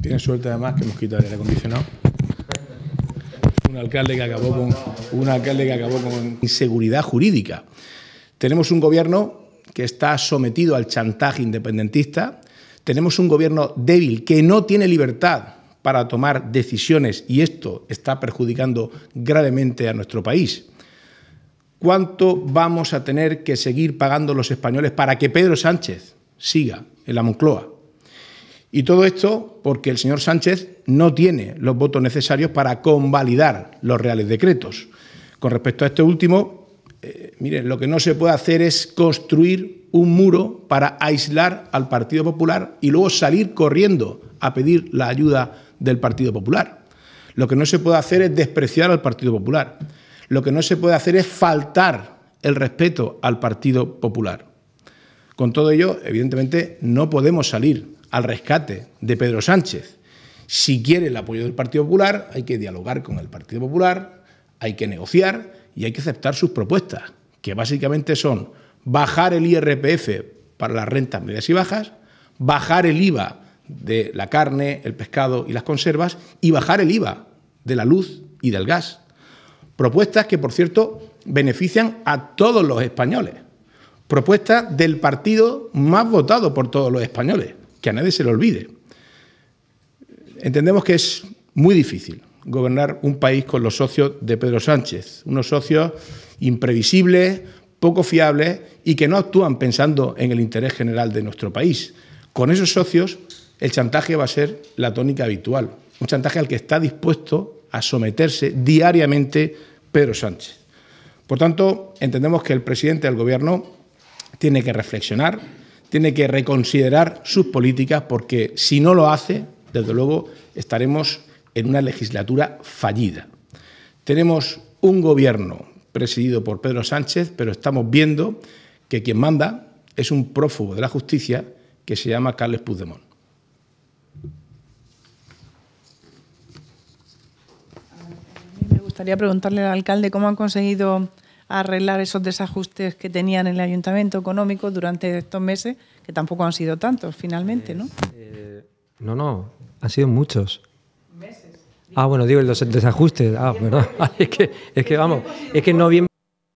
Tiene suerte además que hemos quitado el aire acondicionado. Un alcalde que acabó con, un alcalde que acabó con inseguridad jurídica. Tenemos un gobierno que está sometido al chantaje independentista. Tenemos un gobierno débil que no tiene libertad para tomar decisiones y esto está perjudicando gravemente a nuestro país. ¿Cuánto vamos a tener que seguir pagando los españoles para que Pedro Sánchez siga en la Moncloa? Y todo esto porque el señor Sánchez no tiene los votos necesarios para convalidar los reales decretos. Con respecto a este último, eh, miren, lo que no se puede hacer es construir un muro para aislar al Partido Popular y luego salir corriendo a pedir la ayuda del Partido Popular. Lo que no se puede hacer es despreciar al Partido Popular. Lo que no se puede hacer es faltar el respeto al Partido Popular. Con todo ello, evidentemente, no podemos salir al rescate de Pedro Sánchez. Si quiere el apoyo del Partido Popular, hay que dialogar con el Partido Popular, hay que negociar y hay que aceptar sus propuestas, que básicamente son bajar el IRPF para las rentas medias y bajas, bajar el IVA de la carne, el pescado y las conservas y bajar el IVA de la luz y del gas. Propuestas que, por cierto, benefician a todos los españoles. Propuestas del partido más votado por todos los españoles que a nadie se le olvide. Entendemos que es muy difícil gobernar un país con los socios de Pedro Sánchez, unos socios imprevisibles, poco fiables y que no actúan pensando en el interés general de nuestro país. Con esos socios el chantaje va a ser la tónica habitual, un chantaje al que está dispuesto a someterse diariamente Pedro Sánchez. Por tanto, entendemos que el presidente del Gobierno tiene que reflexionar tiene que reconsiderar sus políticas porque si no lo hace, desde luego estaremos en una legislatura fallida. Tenemos un gobierno presidido por Pedro Sánchez, pero estamos viendo que quien manda es un prófugo de la justicia que se llama Carles Puigdemont. me gustaría preguntarle al alcalde cómo han conseguido arreglar esos desajustes que tenían en el ayuntamiento económico durante estos meses, que tampoco han sido tantos finalmente, ¿no? Eh, no, no, han sido muchos. Meses. Ah, bueno, digo, el desajustes. Ah, Es que, es que vamos, es que noviembre.